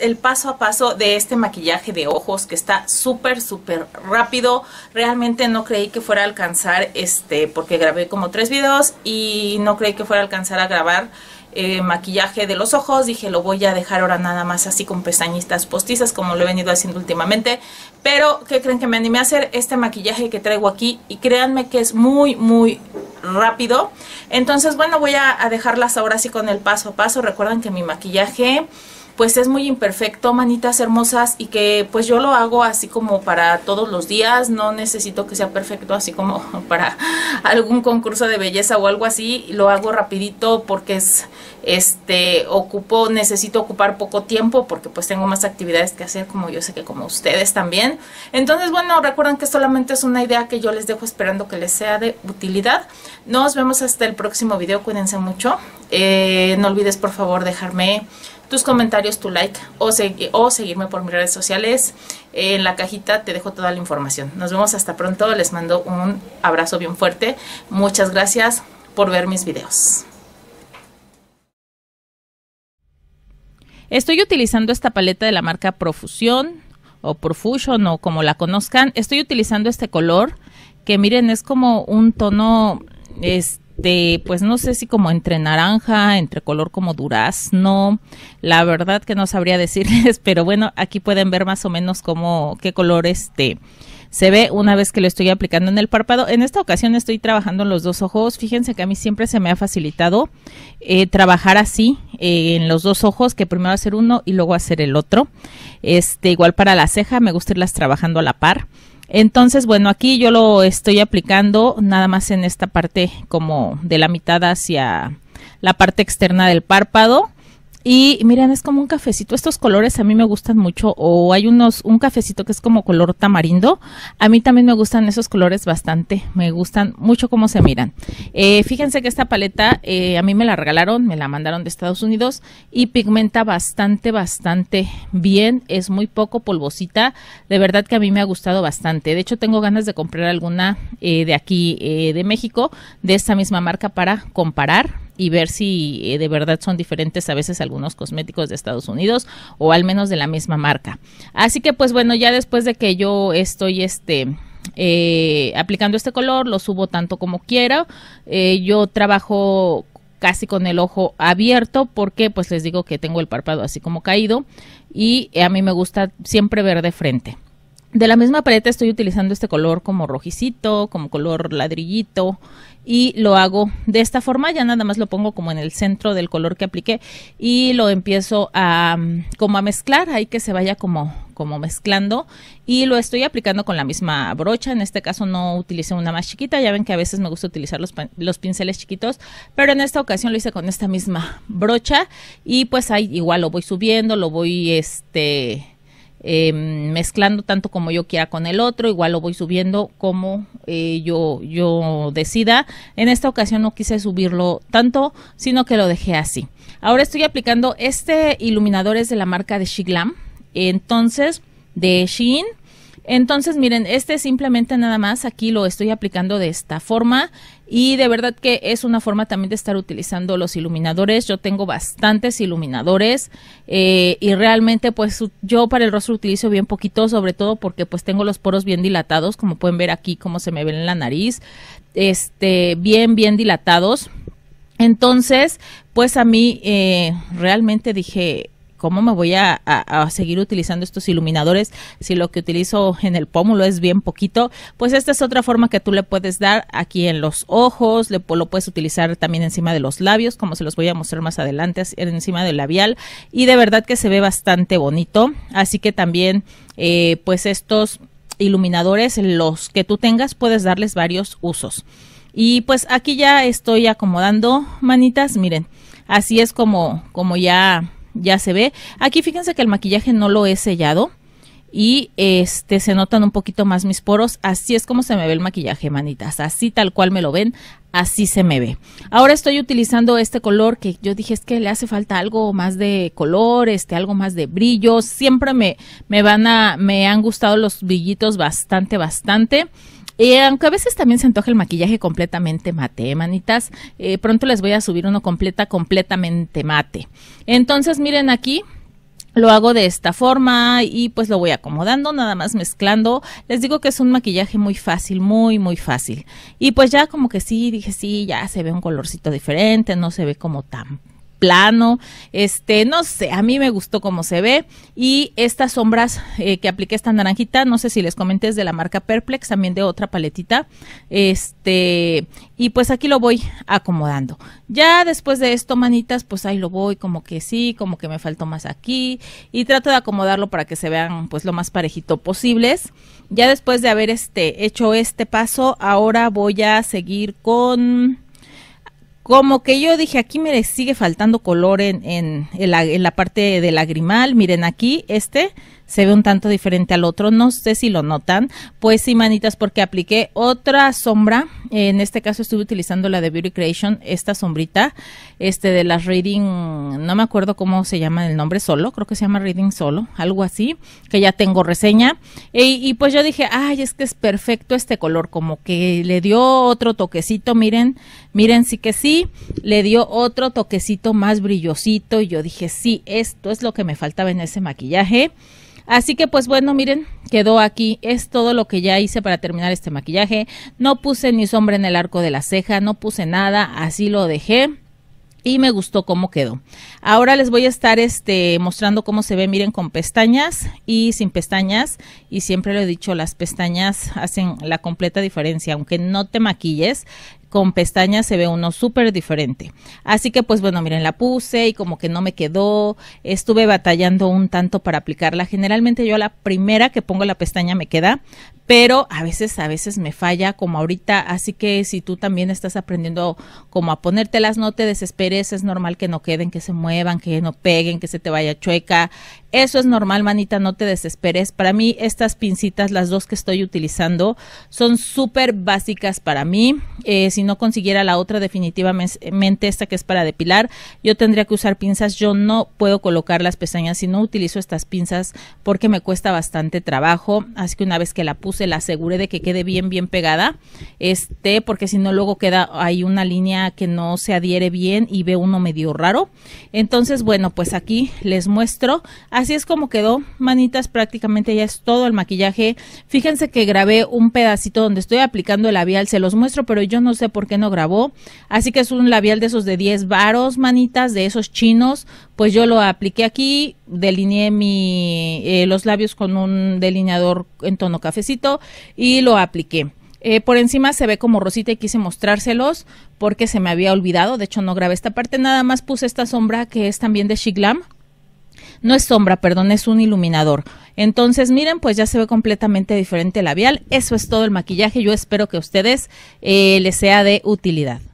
el paso a paso de este maquillaje de ojos que está súper súper rápido realmente no creí que fuera a alcanzar este porque grabé como tres videos y no creí que fuera a alcanzar a grabar eh, maquillaje de los ojos dije lo voy a dejar ahora nada más así con pestañitas postizas como lo he venido haciendo últimamente pero que creen que me animé a hacer? este maquillaje que traigo aquí y créanme que es muy muy rápido. Entonces, bueno, voy a, dejarlas ahora así con el paso a paso. Recuerden que mi maquillaje pues es muy imperfecto, manitas hermosas, y que pues yo lo hago así como para todos los días, no necesito que sea perfecto así como para algún concurso de belleza o algo así, lo hago rapidito porque es, este, ocupo, necesito ocupar poco tiempo porque pues tengo más actividades que hacer como yo sé que como ustedes también. Entonces bueno, recuerden que solamente es una idea que yo les dejo esperando que les sea de utilidad. Nos vemos hasta el próximo video, cuídense mucho. Eh, no olvides por favor dejarme tus comentarios, tu like o, o seguirme por mis redes sociales. en la cajita te dejo toda la información. Nos vemos hasta pronto. Les mando un abrazo bien fuerte. Muchas gracias por ver mis videos. Estoy utilizando esta paleta de la marca Profusión o Profusion o como la conozcan. Estoy utilizando este color que miren es como un tono este pues no sé si como entre naranja, entre color como durazno, la verdad que no sabría decirles, pero bueno, aquí pueden ver más o menos cómo, qué color este se ve una vez que lo estoy aplicando en el párpado. En esta ocasión estoy trabajando en los dos ojos. Fíjense que a mí siempre se me ha facilitado eh, trabajar así eh, en los dos ojos, que primero hacer uno y luego hacer el otro. Este, igual para la ceja, me gusta irlas trabajando a la par. Entonces, bueno, aquí yo lo estoy aplicando nada más en esta parte como de la mitad hacia la parte externa del párpado y miren, es como un cafecito. Estos colores a mí me gustan mucho. O hay unos, un cafecito que es como color tamarindo. A mí también me gustan esos colores bastante. Me gustan mucho cómo se miran. Eh, fíjense que esta paleta eh, a mí me la regalaron, me la mandaron de Estados Unidos y pigmenta bastante, bastante bien. Es muy poco polvosita. De verdad que a mí me ha gustado bastante. De hecho, tengo ganas de comprar alguna eh, de aquí de México, de esta misma marca para comparar y ver si eh, de verdad son diferentes a veces algunos cosméticos de Estados Unidos o al menos de la misma marca. Así que pues bueno, ya después de que yo estoy este... Eh, aplicando este color, lo subo tanto como quiera. Eh, yo trabajo casi con el ojo abierto porque pues les digo que tengo el párpado así como caído y a mí me gusta siempre ver de frente. De la misma paleta estoy utilizando este color como rojicito, como color ladrillito y lo hago de esta forma, ya nada más lo pongo como en el centro del color que apliqué y lo empiezo a mm, como a mezclar, ahí que se vaya como como mezclando y lo estoy aplicando con la misma brocha, en este caso no utilicé una más chiquita, ya ven que a veces me gusta utilizar los, los pinceles chiquitos, pero en esta ocasión lo hice con esta misma brocha y pues ahí igual lo voy subiendo, lo voy este Em, mezclando tanto como yo quiera con el otro, igual lo voy subiendo como eh, yo, yo decida. En esta ocasión no quise subirlo tanto, sino que lo dejé así. Ahora estoy aplicando este iluminador es de la marca de Shiglam, entonces de Shein entonces, miren, este simplemente nada más aquí lo estoy aplicando de esta forma y de verdad que es una forma también de estar utilizando los iluminadores. Yo tengo bastantes iluminadores eh, y realmente pues yo para el rostro utilizo bien poquito, sobre todo porque pues tengo los poros bien dilatados, como pueden ver aquí cómo se me ven en la nariz, este, bien, bien dilatados. Entonces, pues a mí eh, realmente dije, ¿cómo me voy a, seguir utilizando estos iluminadores si lo que utilizo en el pómulo es bien poquito? Pues esta es otra forma que tú le puedes dar aquí en los ojos, le, lo puedes utilizar también encima de los labios, como se los voy a mostrar más adelante, encima del labial, y de verdad que se ve bastante bonito, así que también eh, pues estos iluminadores, los que tú tengas, puedes darles varios usos. Y pues aquí ya estoy acomodando manitas, miren, así es como, como ya ya se ve. Aquí fíjense que el maquillaje no lo he sellado y este se notan un poquito más mis poros. Así es como se me ve el maquillaje, manitas. Así tal cual me lo ven, así se me ve. Ahora estoy utilizando este color que yo dije es que le hace falta algo más de color, este, algo más de brillo. Siempre me, me van a, me han gustado los brillitos bastante, bastante aunque a veces también se antoja el maquillaje completamente mate, manitas. Eh, pronto les voy a subir uno completa, completamente mate. Entonces, miren aquí. Lo hago de esta forma y pues lo voy acomodando, nada más mezclando. Les digo que es un maquillaje muy fácil, muy, muy fácil. Y pues ya como que sí, dije sí, ya se ve un colorcito diferente, no se ve como tan plano, este, no sé, a mí me gustó cómo se ve y estas sombras eh, que apliqué esta naranjita, no sé si les comenté, es de la marca Perplex, también de otra paletita, este, y pues aquí lo voy acomodando. Ya después de esto, manitas, pues ahí lo voy como que sí, como que me faltó más aquí y trato de acomodarlo para que se vean pues lo más parejito posibles. Ya después de haber este hecho este paso, ahora voy a seguir con como que yo dije, aquí me sigue faltando color en, en, la, la, parte de lagrimal. Miren aquí, este se ve un tanto diferente al otro. No sé si lo notan. Pues sí, manitas, porque apliqué otra sombra. En este caso estuve utilizando la de Beauty Creation, esta sombrita, este de las Reading, no me acuerdo cómo se llama el nombre, solo, creo que se llama Reading Solo, algo así, que ya tengo reseña. Y, pues yo dije, ay, es que es perfecto este color, como que le dio otro toquecito, miren, miren, sí que sí, le dio otro toquecito más brillosito. Y yo dije, sí, esto es lo que me faltaba en ese maquillaje. Así que pues bueno, miren, quedó aquí. Es todo lo que ya hice para terminar este maquillaje. No puse ni sombra en el arco de la ceja, no puse nada, así lo dejé y me gustó cómo quedó. Ahora les voy a estar este, mostrando cómo se ve, miren, con pestañas y sin pestañas. Y siempre lo he dicho, las pestañas hacen la completa diferencia. Aunque no te maquilles, con pestañas se ve uno súper diferente. Así que pues bueno, miren, la puse y como que no me quedó, estuve batallando un tanto para aplicarla. Generalmente yo la primera que pongo la pestaña me queda, pero a veces, a veces me falla como ahorita, así que si tú también estás aprendiendo como a ponértelas, no te desesperes, es normal que no queden, que se muevan, que no peguen, que se te vaya chueca. Eso es normal, manita, no te desesperes. Para mí estas pincitas, las dos que estoy utilizando, son súper básicas para mí. Eh, si no consiguiera la otra, definitivamente esta que es para depilar, yo tendría que usar pinzas. Yo no puedo colocar las pestañas si no utilizo estas pinzas porque me cuesta bastante trabajo. Así que una vez que la puse, se la asegure de que quede bien, bien pegada, este, porque si no luego queda, hay una línea que no se adhiere bien y ve uno medio raro. Entonces, bueno, pues aquí les muestro. Así es como quedó, manitas, prácticamente ya es todo el maquillaje. Fíjense que grabé un pedacito donde estoy aplicando el labial, se los muestro, pero yo no sé por qué no grabó. Así que es un labial de esos de 10 varos, manitas, de esos chinos, pues yo lo apliqué aquí, delineé mi, eh, los labios con un delineador en tono cafecito y lo apliqué. Eh, por encima se ve como rosita y quise mostrárselos porque se me había olvidado. De hecho, no grabé esta parte. Nada más puse esta sombra que es también de Shiglam. No es sombra, perdón, es un iluminador. Entonces, miren, pues ya se ve completamente diferente el labial. Eso es todo el maquillaje. Yo espero que a ustedes eh, les sea de utilidad.